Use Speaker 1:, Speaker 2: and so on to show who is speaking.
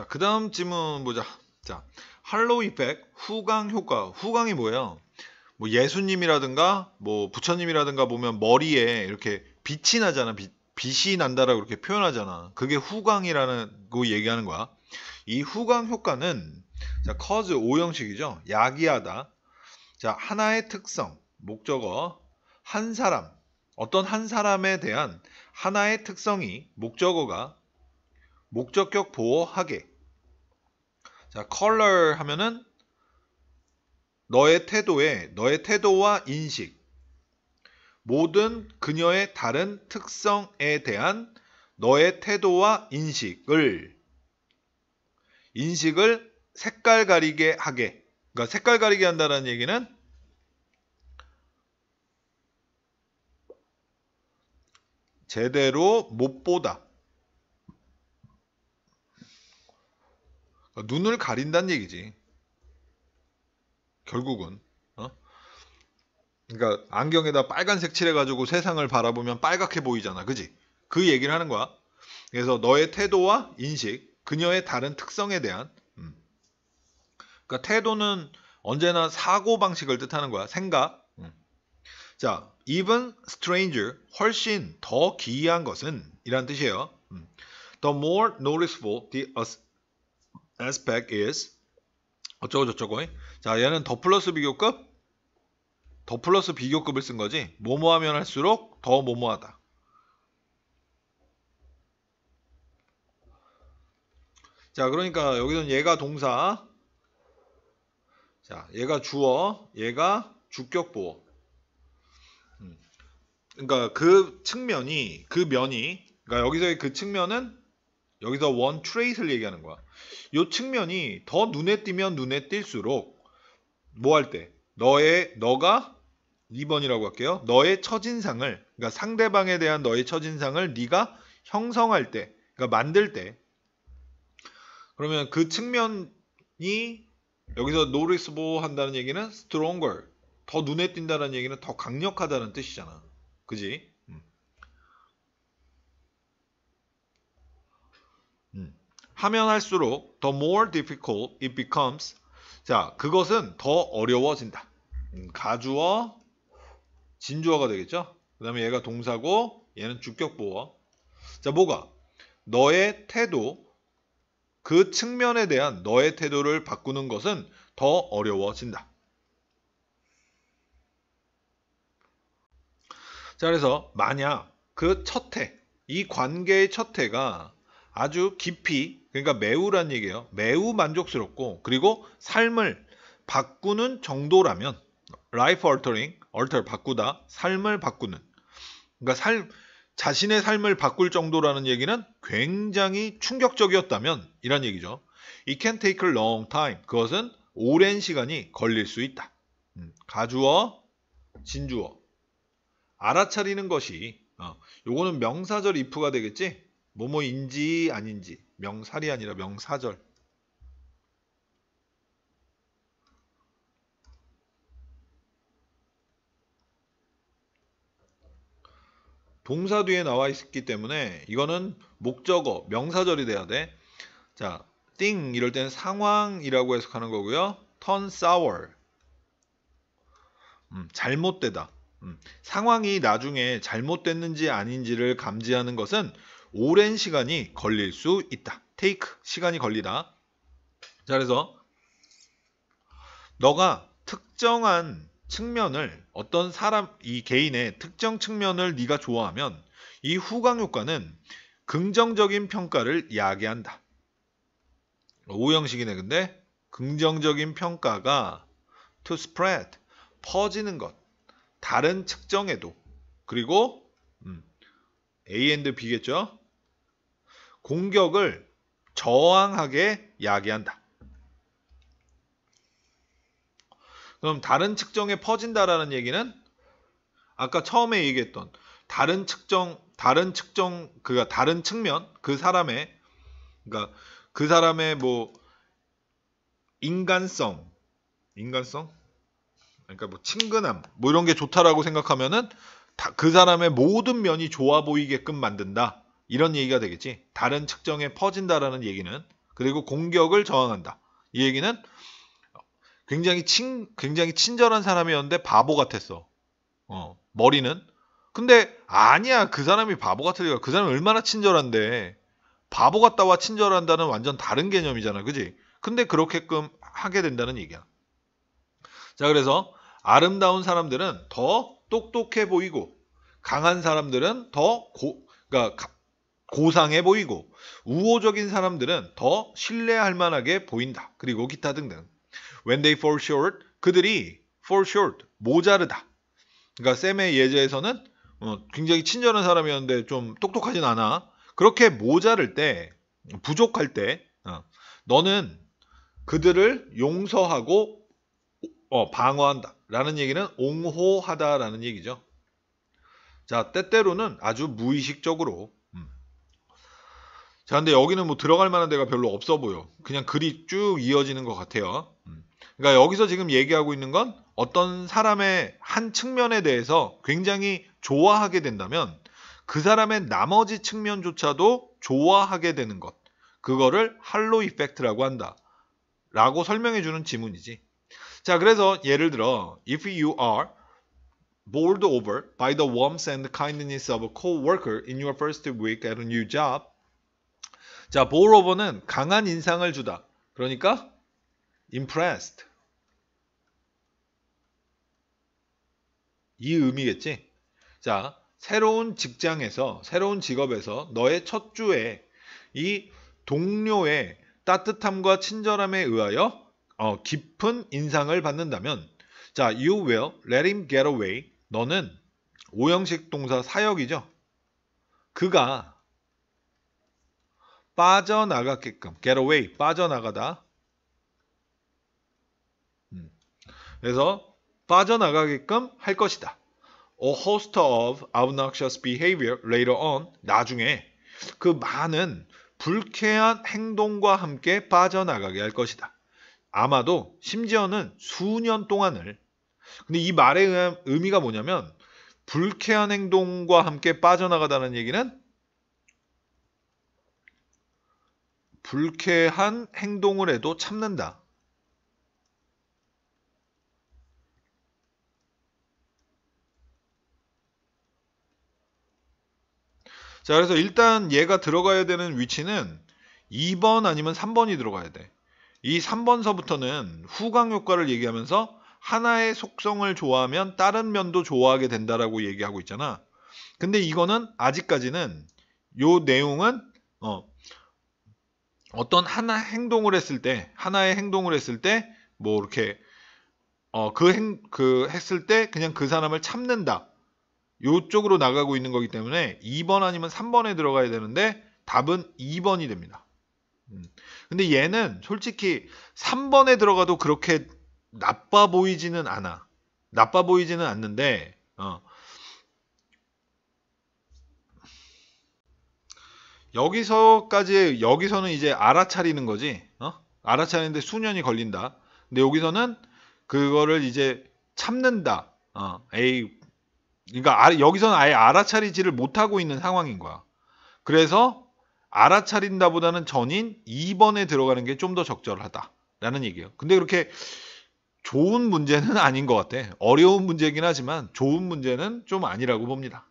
Speaker 1: 자, 그 다음 질문 보자. 자, 할로우 이펙, 후광 효과. 후광이 뭐예요? 뭐 예수님이라든가 뭐 부처님이라든가 보면 머리에 이렇게 빛이 나잖아. 빛, 빛이 난다라고 이렇게 표현하잖아. 그게 후광이라는 거 얘기하는 거야. 이 후광 효과는 자, cause 오형식이죠. 야기하다. 자, 하나의 특성, 목적어, 한 사람, 어떤 한 사람에 대한 하나의 특성이 목적어가 목적격 보호하게 자, color 하면은 너의 태도에 너의 태도와 인식 모든 그녀의 다른 특성에 대한 너의 태도와 인식을 인식을 색깔 가리게 하게 그러니까 색깔 가리게 한다는 얘기는 제대로 못 보다 어, 눈을 가린다는 얘기지. 결국은. 어? 그러니까 안경에다 빨간색 칠해가지고 세상을 바라보면 빨갛게 보이잖아. 그지? 그 얘기를 하는 거야. 그래서 너의 태도와 인식, 그녀의 다른 특성에 대한 음. 그러니까 태도는 언제나 사고 방식을 뜻하는 거야. 생각. 음. 자, even stranger, 훨씬 더 기이한 것은 이란 뜻이에요. 음. The more noticeable the aspect is 어쩌고 저쩌고 자 얘는 더 플러스 비교급 더 플러스 비교급을 쓴 거지 뭐뭐 하면 할수록 더 뭐뭐하다 자 그러니까 여기서는 얘가 동사 자 얘가 주어 얘가 주격 보어 음. 그러니까 그 측면이 그 면이 그러니까 여기서의 그 측면은 여기서 원 트레이스를 얘기하는 거야. 이 측면이 더 눈에 띄면 눈에 띌수록 뭐 할 때 너의 너가 2번이라고 할게요. 너의 처진상을 그러니까 상대방에 대한 너의 처진상을 네가 형성할 때 그러니까 만들 때 그러면 그 측면이 여기서 노리스보 뭐 한다는 얘기는 stronger 더 눈에 띈다는 얘기는 더 강력하다는 뜻이잖아. 그지? 하면 할수록 the more difficult it becomes. 자, 그것은 더 어려워진다. 음, 가주어, 진주어가 되겠죠? 그 다음에 얘가 동사고, 얘는 주격보어. 자, 뭐가? 너의 태도, 그 측면에 대한 너의 태도를 바꾸는 것은 더 어려워진다. 자, 그래서 만약 그 첫해, 이 관계의 첫해가 아주 깊이 그러니까 매우란 얘기예요. 매우 만족스럽고 그리고 삶을 바꾸는 정도라면 life altering, alter 바꾸다, 삶을 바꾸는 그러니까 삶 자신의 삶을 바꿀 정도라는 얘기는 굉장히 충격적이었다면 이런 얘기죠. It can take a long time. 그것은 오랜 시간이 걸릴 수 있다. 음, 가주어, 진주어. 알아차리는 것이 어, 요거는 명사절 if가 되겠지? 뭐뭐인지 아닌지 명사리 아니라 명사절 동사 뒤에 나와 있기 때문에 이거는 목적어 명사절이 돼야 돼. 자, thing 이럴 때는 상황이라고 해석하는 거고요. turn sour 음, 잘못되다. 음, 상황이 나중에 잘못됐는지 아닌지를 감지하는 것은 오랜 시간이 걸릴 수 있다. 테이크 시간이 걸리다. 자 그래서 너가 특정한 측면을 어떤 사람 이 개인의 특정 측면을 네가 좋아하면 이 후광 효과는 긍정적인 평가를 야기한다 오형식이네 근데 긍정적인 평가가 to spread 퍼지는 것 다른 측정에도 그리고 음, A and B겠죠? 공격을 저항하게 야기한다. 그럼 다른 측정에 퍼진다라는 얘기는 아까 처음에 얘기했던 다른 측정, 다른 측정, 그가 다른 측면, 그 사람의, 그러니까 그 사람의 뭐 인간성, 인간성, 그러니까 뭐 친근함, 뭐 이런 게 좋다라고 생각하면은 다, 그 사람의 모든 면이 좋아 보이게끔 만든다. 이런 얘기가 되겠지. 다른 측정에 퍼진다라는 얘기는 그리고 공격을 저항한다. 이 얘기는 굉장히 친 굉장히 친절한 사람이었는데 바보 같았어. 어, 머리는 근데 아니야 그 사람이 바보 같으니까 그 사람이 얼마나 친절한데 바보 같다와 친절한다는 완전 다른 개념이잖아 그지 근데 그렇게끔 하게 된다는 얘기야 자 그래서 아름다운 사람들은 더 똑똑해 보이고 강한 사람들은 더 고, 그러니까 고상해 보이고 우호적인 사람들은 더 신뢰할 만하게 보인다. 그리고 기타 등등. When they fall short, 그들이 fall short, 모자르다. 그러니까 쌤의 예제에서는 어, 굉장히 친절한 사람이었는데 좀 똑똑하진 않아. 그렇게 모자를 때, 부족할 때, 어, 너는 그들을 용서하고 어, 방어한다. 라는 얘기는 옹호하다라는 얘기죠. 자, 때때로는 아주 무의식적으로 자, 근데 여기는 뭐 들어갈 만한 데가 별로 없어 보여. 그냥 글이 쭉 이어지는 것 같아요. 음. 그러니까 여기서 지금 얘기하고 있는 건 어떤 사람의 한 측면에 대해서 굉장히 좋아하게 된다면 그 사람의 나머지 측면조차도 좋아하게 되는 것. 그거를 할로 이펙트라고 한다. 라고 설명해 주는 지문이지. 자, 그래서 예를 들어 if you are bowled over by the warmth and kindness of a co-worker in your first week at a new job, 자, m o 버는 강한 인상을 주다. 그러니까 impressed. 이 의미겠지? 자, 새로운 직장에서, 새로운 직업에서 너의 첫 주에 이 동료의 따뜻함과 친절함에 의하여 어, 깊은 인상을 받는다면 자, you will let him get away. 너는 오형식 동사 사역이죠. 그가 빠져나가게끔 get away 빠져나가다 음. 그래서 빠져나가게끔 할 것이다 a host of obnoxious behavior later on 나중에 그 많은 불쾌한 행동과 함께 빠져나가게 할 것이다 아마도 심지어는 수년 동안을 근데 이 말의 의미가 뭐냐면 불쾌한 행동과 함께 빠져나가다는 얘기는 불쾌한 행동을 해도 참는다. 자, 그래서 일단 얘가 들어가야 되는 위치는 2번 아니면 3번이 들어가야 돼. 이 3번서부터는 후광 효과를 얘기하면서 하나의 속성을 좋아하면 다른 면도 좋아하게 된다라고 얘기하고 있잖아. 근데 이거는 아직까지는 요 내용은 어, 어떤 하나 행동을 했을 때 하나의 행동을 했을 때 뭐 이렇게 어그그 그 했을 때 그냥 그 사람을 참는다. 요쪽으로 나가고 있는 거기 때문에 2번 아니면 3번에 들어가야 되는데 답은 2번이 됩니다. 음. 근데 얘는 솔직히 3번에 들어가도 그렇게 나빠 보이지는 않아. 나빠 보이지는 않는데 어, 여기서까지 여기서는 이제 알아차리는 거지. 어? 알아차리는데 수년이 걸린다. 근데 여기서는 그거를 이제 참는다. 어, 에이, 그러니까 아, 여기서는 아예 알아차리지를 못하고 있는 상황인 거야. 그래서 알아차린다보다는 전인 2번에 들어가는 게 좀 더 적절하다라는 얘기예요. 근데 그렇게 좋은 문제는 아닌 것 같아. 어려운 문제긴 이 하지만 좋은 문제는 좀 아니라고 봅니다.